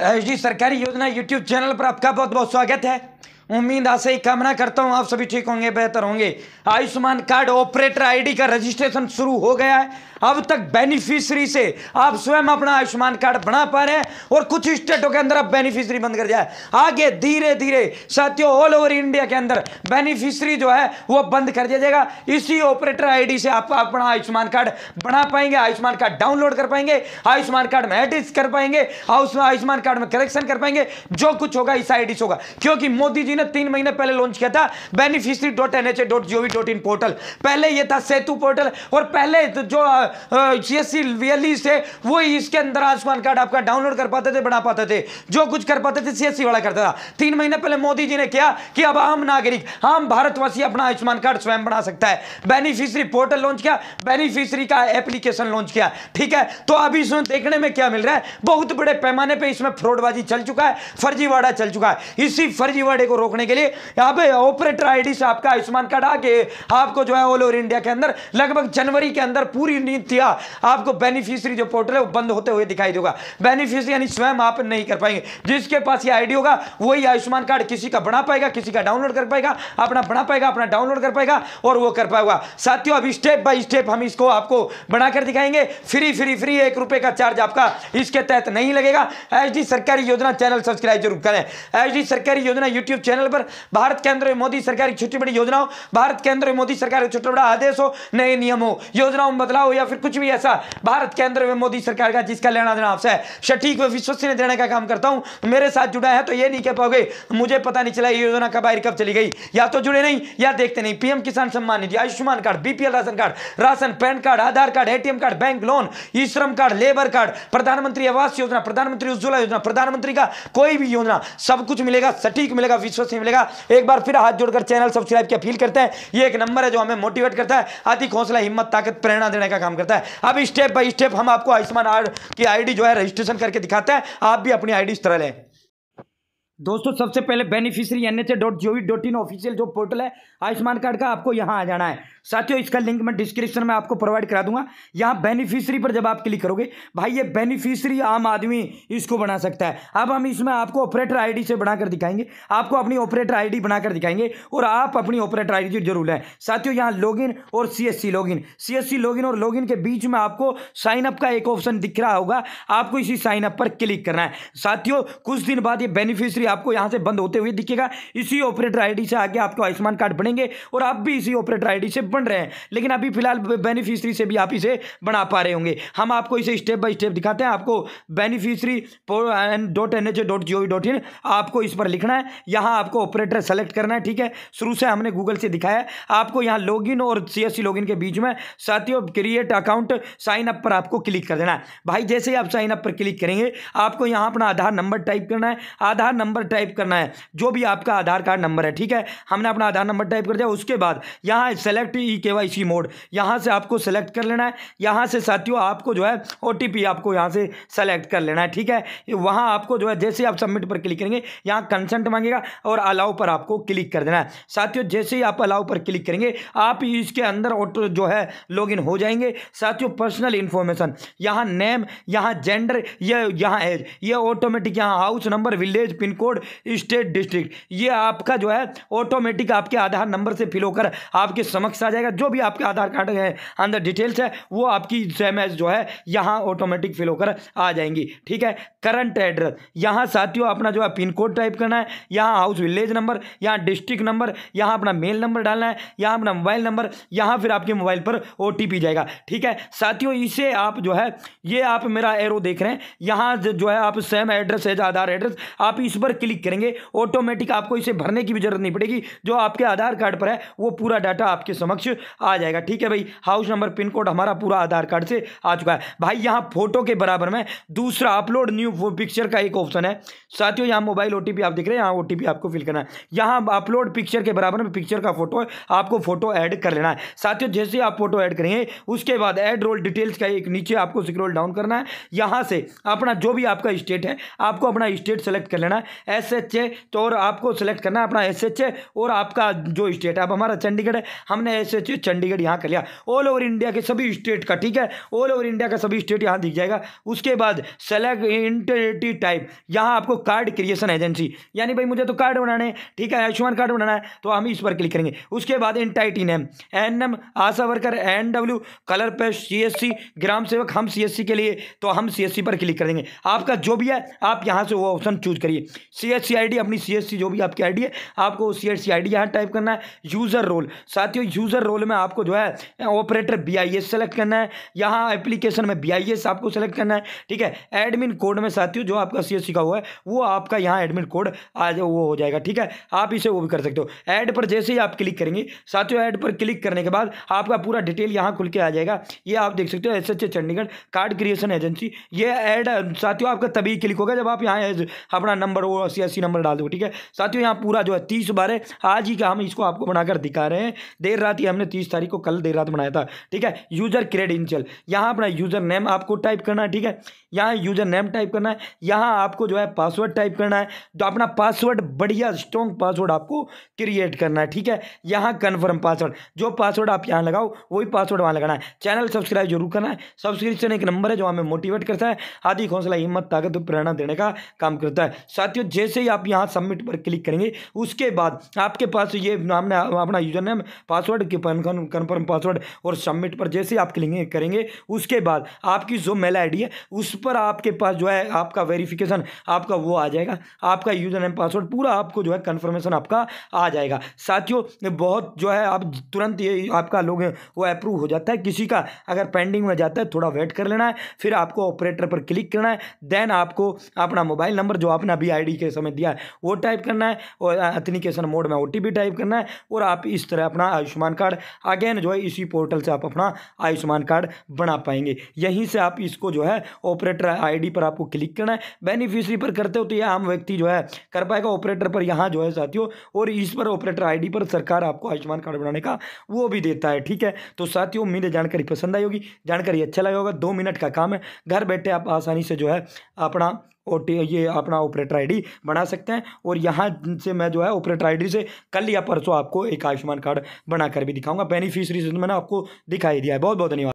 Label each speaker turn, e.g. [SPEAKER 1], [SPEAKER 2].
[SPEAKER 1] H सरकारी योजना YouTube channel पर आपका बहुत बहुत स्वागत है उम्मीद आशा ही कामना करता हूँ आप सभी ठीक होंगे बेहतर होंगे आयुष्मान कार्ड ऑपरेटर आईडी का रजिस्ट्रेशन शुरू हो गया है अब तक बेनिफिशरी से आप स्वयं अपना आयुष्मान कार्ड बना पा रहे हैं और कुछ स्टेटों के अंदर अब बेनिफिशरी बंद कर जाए आगे धीरे धीरे साथियों ऑल ओवर इंडिया के अंदर बेनिफिशरी जो है वो बंद कर दिया जाएगा इसी ऑपरेटर आईडी से आप अपना आयुष्मान कार्ड बना पाएंगे आयुष्मान कार्ड डाउनलोड कर पाएंगे आयुष्मान कार्ड में एडिट कर पाएंगे आयुष्मान कार्ड में करेक्शन कर पाएंगे जो कुछ होगा इस आईडी से होगा क्योंकि मोदी जी ने ने तीन महीने पहले लॉन्च किया था beneficiary dot N H A dot G dot in portal पहले ये था सेतु पोर्टल और पहले तो जो सी एस सी वी से वो इसके अंदर आयुष्मान कार्ड आपका डाउनलोड कर पाते थे बना पाते थे जो कुछ कर पाते थे सी एस सी वाला करता था तीन महीने पहले मोदी जी ने किया कि अब आम नागरिक आम भारतवासी अपना आयुष्मान कार्ड स्वयं बना सकता है बेनिफिशरी पोर्टल लॉन्च किया बेनिफिशरी का एप्लीकेशन लॉन्च किया ठीक है तो अभी इसमें देखने में क्या मिल रहा है बहुत बड़े पैमाने पर इसमें फ्रॉडबाजी चल चुका है फर्जीवाड़ा चल चुका है इसी फर्जीवाड़े को रोकने के लिए यहाँ पे ऑपरेटर आईडी से आपका आयुष्मान कार्ड आके आपको जो है ऑल ओवर इंडिया के अंदर लगभग जनवरी के अंदर पूरी नीतियाँ आपको बेनिफिशियरी जो पोर्टल है वो बंद होते हुए दिखाई देगा बेनिफिशियरी यानी स्वयं आप नहीं कर पाएंगे जिसके पास ये आई होगा वही आयुष्मान कार्ड किसी का बना पाएगा किसी का डाउनलोड कर पाएगा अपना बना पाएगा अपना डाउनलोड कर पाएगा और वो कर पाएगा साथियों अभी स्टेप बाय स्टेप हम इसको आपको बनाकर दिखाएंगे फ्री फ्री फ्री एक रुपए का चार्ज आपका इसके तहत नहीं लगेगा एच सरकारी योजना चैनल सब्सक्राइब जरूर करें एच सरकारी योजना यूट्यूब चैनल चैनल पर भारत के अंदर मोदी सरकार की छोटी बड़ी योजनाओं भारत के अंदर मोदी सरकार का छोटा बड़ा आदेश हो नए नियम हो योजनाओं में बदलाव या फिर कुछ भी ऐसा भारत के अंदर मोदी सरकार का जिसका लेना देना आपसे है सटीक व विश्वसनीय देने का काम करता हूं मेरे साथ जुड़ा है तो ये नहीं कह पाओगे मुझे पता नहीं चला योजना कब आई कब चली गई या तो जुड़े नहीं या देखते नहीं PM Kisan Samman Nidhi Ayushman card BPL ration card ration pan card Aadhaar card ATM card bank loan E card labour card Pradhanmantri Awas योजना प्रधानमंत्री उज्ज्वला योजना प्रधानमंत्री का कोई भी योजना सब कुछ मिलेगा सटीक मिलेगा विश्व से मिलेगा एक बार फिर हाथ जोड़कर चैनल सब्सक्राइब की अपील करते हैं ये एक नंबर है जो हमें मोटिवेट करता है अधिक हौसला हिम्मत ताकत प्रेरणा देने का काम करता है अब स्टेप बाई स्टेप हम आपको आयुष्मान आर की आईडी जो है रजिस्ट्रेशन करके दिखाते हैं आप भी अपनी आईडी इस तरह लें दोस्तों सबसे पहले beneficiary N H A dot G V dot in official जो पोर्टल है आयुष्मान कार्ड का आपको यहाँ आ जाना है साथियों इसका लिंक मैं डिस्क्रिप्शन में आपको प्रोवाइड करा दूंगा यहाँ बेनिफिशियरी पर जब आप क्लिक करोगे भाई ये बेनिफिशियरी आम आदमी इसको बना सकता है अब हम इसमें आपको ऑपरेटर आई से बनाकर दिखाएंगे आपको अपनी ऑपरेटर आई बनाकर दिखाएंगे और आप अपनी ऑपरेटर आई जरूर लें साथियों यहाँ इन और सी एस सी इन सी एस सी इन और इन के बीच में आपको साइन अप का एक ऑप्शन दिख रहा होगा आपको इसी साइन अप पर क्लिक करना है साथियों कुछ दिन बाद ये बेनिफिशियरी आपको यहां से बंद होते हुए दिखेगा इसी ऑपरेटर आईडी से आगे आपको आयुष्मान कार्ड बनेंगे और आप भी इसी ऑपरेटर आईडी से बन रहे हैं लेकिन अभी फिलहाल बेनिफिशरी से भी आप इसे बना पा रहे होंगे हम आपको इसे स्टेप बाय स्टेप दिखाते हैं आपको beneficiary dot N H dot G O V dot in आपको इस पर लिखना है यहाँ आपको ऑपरेटर सेलेक्ट करना है ठीक है शुरू से हमने गूगल से दिखाया आपको यहाँ इन और सी एस के बीच में साथियों क्रिएट अकाउंट साइन अप पर आपको क्लिक कर देना है भाई जैसे ही आप साइन अप पर क्लिक करेंगे आपको यहाँ अपना आधार नंबर टाइप करना है आधार नंबर नंबर टाइप करना है जो भी आपका आधार कार्ड नंबर है ठीक है हमने अपना आधार नंबर टाइप कर दिया उसके बाद यहाँ सेलेक्ट ई के मोड यहाँ से आपको सेलेक्ट कर लेना है यहाँ से साथियों आपको जो है ओ आपको यहाँ से सेलेक्ट कर लेना है ठीक है वहाँ आपको जो है जैसे आप सबमिट पर क्लिक करेंगे यहाँ कंसेंट मांगेगा और अलाउ पर आपको क्लिक कर देना है साथियों जैसे ही आप अलाउ पर क्लिक करेंगे आप इसके अंदर ऑटो जो है लॉग हो जाएंगे साथियों पर्सनल इन्फॉर्मेशन यहाँ नेम यहाँ जेंडर या यह, यहाँ एज ये यह ऑटोमेटिक यहाँ house number village pin code state district ये आपका जो है ऑटोमेटिक आपके आधार नंबर से फिल होकर आपके समक्ष आ जाएगा जो भी आपके आधार कार्ड है अंदर डिटेल्स है वो आपकी सेम एज जो है यहाँ ऑटोमेटिक फिल होकर आ जाएंगी ठीक है करंट एड्रेस यहाँ साथियों अपना जो है पिन कोड टाइप करना है यहाँ हाउस विलेज नंबर यहाँ डिस्ट्रिक्ट नंबर यहाँ अपना मेल नंबर डालना है यहाँ अपना मोबाइल नंबर यहाँ फिर आपके मोबाइल पर ओ जाएगा ठीक है साथियों इसे आप जो है ये आप मेरा एरो देख रहे हैं यहाँ जो है आप सेम एड्रेस है आधार एड्रेस आप इस पर पर क्लिक करेंगे ऑटोमेटिक आपको इसे भरने की भी जरूरत नहीं पड़ेगी जो आपके आधार कार्ड पर है वो पूरा डाटा आपके समक्ष आ जाएगा ठीक है भाई हाउस नंबर पिन कोड हमारा पूरा आधार कार्ड से आ चुका है भाई यहाँ फोटो के बराबर में दूसरा अपलोड न्यू पिक्चर का एक ऑप्शन है साथियों यहाँ मोबाइल ओ आप देख रहे हैं यहाँ ओ आपको फिल करना है यहाँ अपलोड पिक्चर के बराबर में पिक्चर का फोटो आपको फोटो ऐड कर लेना है साथियों जैसे आप फोटो ऐड करेंगे उसके बाद ऐड रोल डिटेल्स का एक नीचे आपको स्क्रोल डाउन करना है यहाँ से अपना जो भी आपका स्टेट है आपको अपना स्टेट सेलेक्ट कर लेना है एस एच ए तो और आपको सेलेक्ट करना है अपना एस एच ए और आपका जो स्टेट है अब हमारा चंडीगढ़ है हमने एस एच ए चंडीगढ़ यहाँ कर लिया ऑल ओवर इंडिया के सभी स्टेट का ठीक है ऑल ओवर इंडिया का सभी स्टेट यहाँ दिख जाएगा उसके बाद सेलेक्ट इंटरटी टाइप यहाँ आपको कार्ड क्रिएशन एजेंसी यानी भाई मुझे तो कार्ड बनाना है ठीक है आयुष्मान कार्ड बनाना है तो हम इस पर क्लिक करेंगे उसके बाद entity name N M Asha worker N W colour paste C S C ग्राम सेवक हम सी एस सी के लिए तो हम सी एस सी पर क्लिक कर देंगे आपका जो भी है आप यहाँ से वो ऑप्शन चूज करिए सी एस सी आई डी अपनी सी एस सी जो भी आपकी आई डी है आपको C S C I D यहाँ टाइप करना है यूज़र रोल साथियों यूज़र रोल में आपको जो है operator B I S select करना है यहाँ एप्लीकेशन में बी आई एस आपको सेलेक्ट करना है ठीक है एडमिन कोड में साथियों जो आपका सी एस सी का हुआ है वो आपका यहाँ एडमिन कोड आज वो हो जाएगा ठीक है आप इसे वो भी कर सकते हो ऐड पर जैसे ही आप क्लिक करेंगे साथियों ऐड पर क्लिक करने के बाद आपका पूरा डिटेल यहाँ खुल के आ जाएगा ये आप देख सकते हो S H A Chandigarh card creation agency ये ऐड साथियों आपका तभी क्लिक होगा जब आप यहाँ अपना नंबर वो अस्सी अस्सी नंबर डाल दो ठीक है साथियों यहाँ पूरा जो है तीस बार है आज ही का हम इसको आपको बनाकर दिखा रहे हैं देर रात ही हमने तीस तारीख को कल देर रात बनाया था ठीक है यूज़र क्रेडेंशियल यहाँ अपना यूज़र नेम आपको टाइप करना है ठीक है यहाँ यूज़र नेम टाइप करना है यहाँ आपको जो है पासवर्ड टाइप करना है तो अपना पासवर्ड बढ़िया स्ट्रॉन्ग पासवर्ड आपको क्रिएट करना है ठीक है यहाँ कन्फर्म पासवर्ड जो पासवर्ड आप यहाँ लगाओ वही पासवर्ड वहाँ लगाना है चैनल सब्सक्राइब जरूर करना है सब्सक्रिप्शन एक नंबर है जो हमें मोटिवेट करता है आदि हौसला हिम्मत ताकत प्रेरणा देने का काम करता है साथियों जैसे ही आप यहाँ सबमिट पर क्लिक करेंगे उसके बाद आपके पास ये नाम अपना यूजर नेम पासवर्ड के कन्फर्म पासवर्ड और सबमिट पर जैसे आप क्लिक करेंगे उसके बाद आपकी जो मेल आई है उस पर आपके पास जो है आपका वेरीफिकेशन आपका वो आ जाएगा आपका यूजर नेम पासवर्ड पूरा आपको जो है कन्फर्मेशन आपका आ जाएगा साथियों बहुत जो है आप तुरंत ये आपका लोग वो अप्रूव हो जाता है किसी का अगर पेंडिंग में जाता है थोड़ा वेट कर लेना है फिर आपको ऑपरेटर पर क्लिक करना है देन आपको अपना मोबाइल नंबर जो आपने अभी आईडी वेरिफिकेशन में दिया है वो टाइप करना है और एथनिकेशन मोड में ओ टाइप करना है और आप इस तरह अपना आयुष्मान कार्ड अगेन जो है इसी पोर्टल से आप अपना आयुष्मान कार्ड बना पाएंगे यहीं से आप इसको जो है ऑपरेटर आईडी पर आपको क्लिक करना है बेनिफिशरी पर करते हो तो ये आम व्यक्ति जो है कर पाएगा ऑपरेटर पर यहाँ जो है साथियों और इस पर ऑपरेटर आईडी पर सरकार आपको आयुष्मान कार्ड बनाने का वो भी देता है ठीक है तो साथियों उम्मीद है जानकारी पसंद आई होगी जानकारी अच्छा लगा होगा दो मिनट का काम है घर बैठे आप आसानी से जो है अपना ओ ये अपना ऑपरेटर आईडी बना सकते हैं और यहाँ से मैं जो है ऑपरेटर आईडी से कल या परसों आपको एक आयुष्मान कार्ड बनाकर भी दिखाऊंगा बेनिफिशरी मैंने आपको दिखाई दिया है बहुत बहुत धन्यवाद